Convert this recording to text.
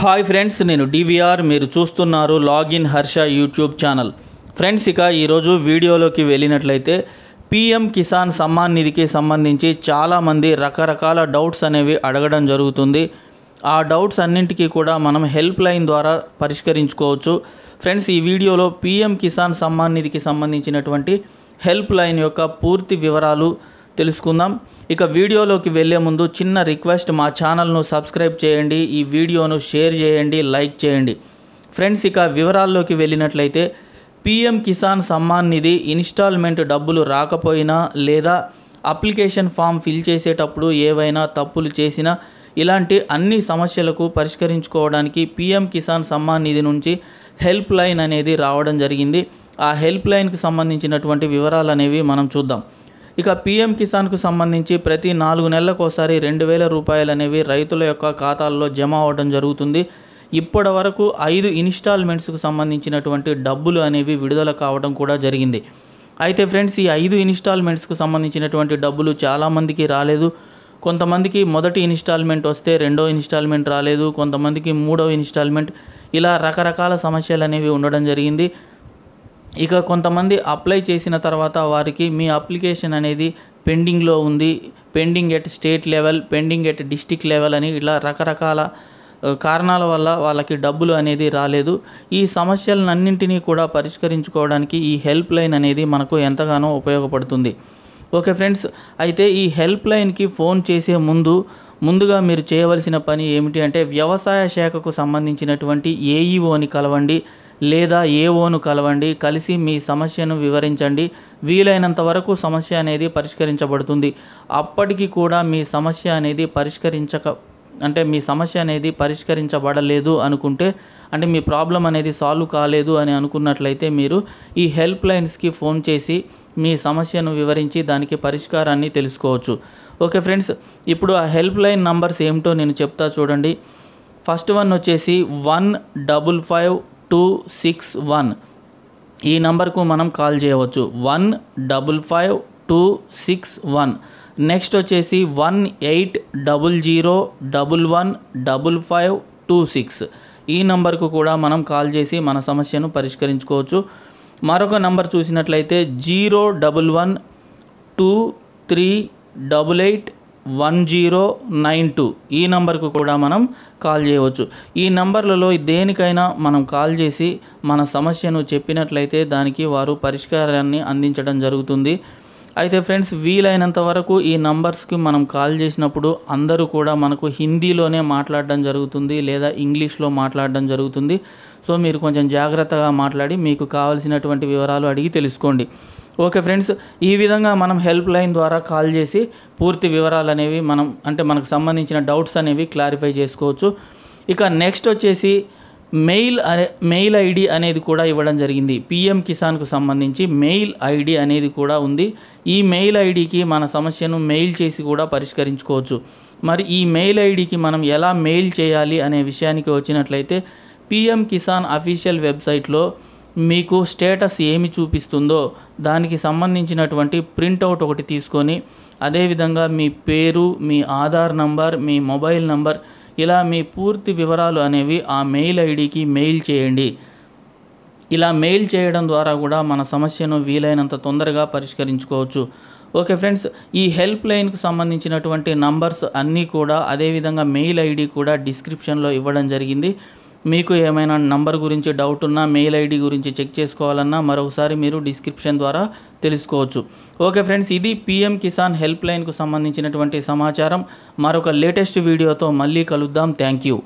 hi friends నేను DVR మీరు చూస్తున్నారు login Harsha YouTube channel friends ఇక ఈరోజు వీడియోలోకి వెళ్ళినట్లయితే పిఎం కిసాన్ సమ్మాన్ నిధికి సంబంధించి చాలామంది రకరకాల డౌట్స్ అనేవి అడగడం జరుగుతుంది ఆ డౌట్స్ అన్నింటికీ కూడా మనం హెల్ప్ లైన్ ద్వారా పరిష్కరించుకోవచ్చు ఫ్రెండ్స్ ఈ వీడియోలో పిఎం కిసాన్ సమ్మాన్ నిధికి సంబంధించినటువంటి హెల్ప్ లైన్ యొక్క పూర్తి వివరాలు తెలుసుకుందాం ఇక వీడియోలోకి వెళ్లే ముందు చిన్న రిక్వెస్ట్ మా ఛానల్ను సబ్స్క్రైబ్ చేయండి ఈ వీడియోను షేర్ చేయండి లైక్ చేయండి ఫ్రెండ్స్ ఇక వివరాల్లోకి వెళ్ళినట్లయితే పీఎం కిసాన్ సమ్మాన్ నిధి ఇన్స్టాల్మెంట్ డబ్బులు రాకపోయినా లేదా అప్లికేషన్ ఫామ్ ఫిల్ చేసేటప్పుడు ఏవైనా తప్పులు చేసినా ఇలాంటి అన్ని సమస్యలకు పరిష్కరించుకోవడానికి పీఎం కిసాన్ సమ్మాన్ నిధి నుంచి హెల్ప్ లైన్ అనేది రావడం జరిగింది ఆ హెల్ప్ లైన్కి సంబంధించినటువంటి వివరాలు అనేవి మనం చూద్దాం ఇక పీఎం కిసాన్కు సంబంధించి ప్రతి నాలుగు నెలలకోసారి రెండు వేల రూపాయలు అనేవి రైతుల యొక్క ఖాతాల్లో జమ అవ్వడం జరుగుతుంది ఇప్పటి వరకు ఐదు ఇన్స్టాల్మెంట్స్కు సంబంధించినటువంటి డబ్బులు అనేవి విడుదల కావడం కూడా జరిగింది అయితే ఫ్రెండ్స్ ఈ ఐదు ఇన్స్టాల్మెంట్స్కు సంబంధించినటువంటి డబ్బులు చాలామందికి రాలేదు కొంతమందికి మొదటి ఇన్స్టాల్మెంట్ వస్తే రెండో ఇన్స్టాల్మెంట్ రాలేదు కొంతమందికి మూడో ఇన్స్టాల్మెంట్ ఇలా రకరకాల సమస్యలు అనేవి ఉండడం జరిగింది ఇక కొంతమంది అప్లై చేసిన తర్వాత వారికి మీ అప్లికేషన్ అనేది పెండింగ్లో ఉంది pending at state level pending at district level అని ఇలా రకరకాల కారణాల వల్ల వాళ్ళకి డబ్బులు అనేది రాలేదు ఈ సమస్యలన్నింటినీ కూడా పరిష్కరించుకోవడానికి ఈ హెల్ప్ లైన్ అనేది మనకు ఎంతగానో ఉపయోగపడుతుంది ఓకే ఫ్రెండ్స్ అయితే ఈ హెల్ప్ లైన్కి ఫోన్ చేసే ముందు ముందుగా మీరు చేయవలసిన పని ఏమిటి అంటే వ్యవసాయ శాఖకు సంబంధించినటువంటి ఏఈఓని e కలవండి లేదా ఏఓను కలవండి కలిసి మీ సమస్యను వివరించండి వీలైనంత వరకు సమస్య అనేది పరిష్కరించబడుతుంది అప్పటికి కూడా మీ సమస్య అనేది పరిష్కరించక అంటే మీ సమస్య అనేది పరిష్కరించబడలేదు అనుకుంటే అంటే మీ ప్రాబ్లం అనేది సాల్వ్ కాలేదు అని అనుకున్నట్లయితే మీరు ఈ హెల్ప్ లైన్స్కి ఫోన్ చేసి మీ సమస్యను వివరించి దానికి పరిష్కారాన్ని తెలుసుకోవచ్చు ఓకే ఫ్రెండ్స్ ఇప్పుడు ఆ హెల్ప్ లైన్ నంబర్స్ ఏమిటో నేను చెప్తా చూడండి ఫస్ట్ వన్ వచ్చేసి one double five two six one ఈ నంబర్కు మనం కాల్ చేయవచ్చు one double five two six one next వచ్చేసి one eight double zero double one double five two six ఈ నంబర్కు కూడా మనం కాల్ చేసి మన సమస్యను పరిష్కరించుకోవచ్చు మరొక నంబర్ చూసినట్లయితే zero double one two three double eight one zero nine two ఈ నెంబర్కు కూడా మనం కాల్ చేయవచ్చు ఈ నెంబర్లలో దేనికైనా మనం కాల్ చేసి మన సమస్యను చెప్పినట్లయితే దానికి వారు పరిష్కారాన్ని అందించడం జరుగుతుంది అయితే ఫ్రెండ్స్ వీలైనంత వరకు ఈ నంబర్స్కి మనం కాల్ చేసినప్పుడు అందరూ కూడా మనకు హిందీలోనే మాట్లాడడం జరుగుతుంది లేదా ఇంగ్లీష్లో మాట్లాడడం జరుగుతుంది సో మీరు కొంచెం జాగ్రత్తగా మాట్లాడి మీకు కావాల్సినటువంటి వివరాలు అడిగి తెలుసుకోండి ఓకే ఫ్రెండ్స్ ఈ విధంగా మనం హెల్ప్ లైన్ ద్వారా కాల్ చేసి పూర్తి వివరాలు అనేవి మనం అంటే మనకు సంబంధించిన డౌట్స్ అనేవి క్లారిఫై చేసుకోవచ్చు ఇక నెక్స్ట్ వచ్చేసి మెయిల్ అనే మెయిల్ ఐడి అనేది కూడా ఇవ్వడం జరిగింది పిఎం కిసాన్కు సంబంధించి మెయిల్ ఐడి అనేది కూడా ఉంది ఈ మెయిల్ ఐడికి మన సమస్యను మెయిల్ చేసి కూడా పరిష్కరించుకోవచ్చు మరి ఈ మెయిల్ ఐడికి మనం ఎలా మెయిల్ చేయాలి అనే విషయానికి వచ్చినట్లయితే పిఎం కిసాన్ అఫీషియల్ వెబ్సైట్లో మీకు స్టేటస్ ఏమి చూపిస్తుందో దానికి సంబంధించినటువంటి ప్రింట్అవుట్ ఒకటి తీసుకొని అదేవిధంగా మీ పేరు మీ ఆధార్ నంబర్ మీ మొబైల్ నంబర్ ఇలా మీ పూర్తి వివరాలు అనేవి ఆ మెయిల్ ఐడికి మెయిల్ చేయండి ఇలా మెయిల్ చేయడం ద్వారా కూడా మన సమస్యను వీలైనంత తొందరగా పరిష్కరించుకోవచ్చు ఓకే ఫ్రెండ్స్ ఈ హెల్ప్ లైన్కు సంబంధించినటువంటి నంబర్స్ అన్నీ కూడా అదేవిధంగా మెయిల్ ఐడి కూడా డిస్క్రిప్షన్లో ఇవ్వడం జరిగింది మీకు ఏమైనా నంబర్ గురించి డౌట్ ఉన్నా మెయిల్ ఐడి గురించి చెక్ చేసుకోవాలన్నా మరొకసారి మీరు డిస్క్రిప్షన్ ద్వారా తెలుసుకోవచ్చు ఓకే ఫ్రెండ్స్ ఇది పిఎం కిసాన్ హెల్ప్ లైన్కు సంబంధించినటువంటి సమాచారం మరొక లేటెస్ట్ వీడియోతో మళ్ళీ కలుద్దాం థ్యాంక్ యూ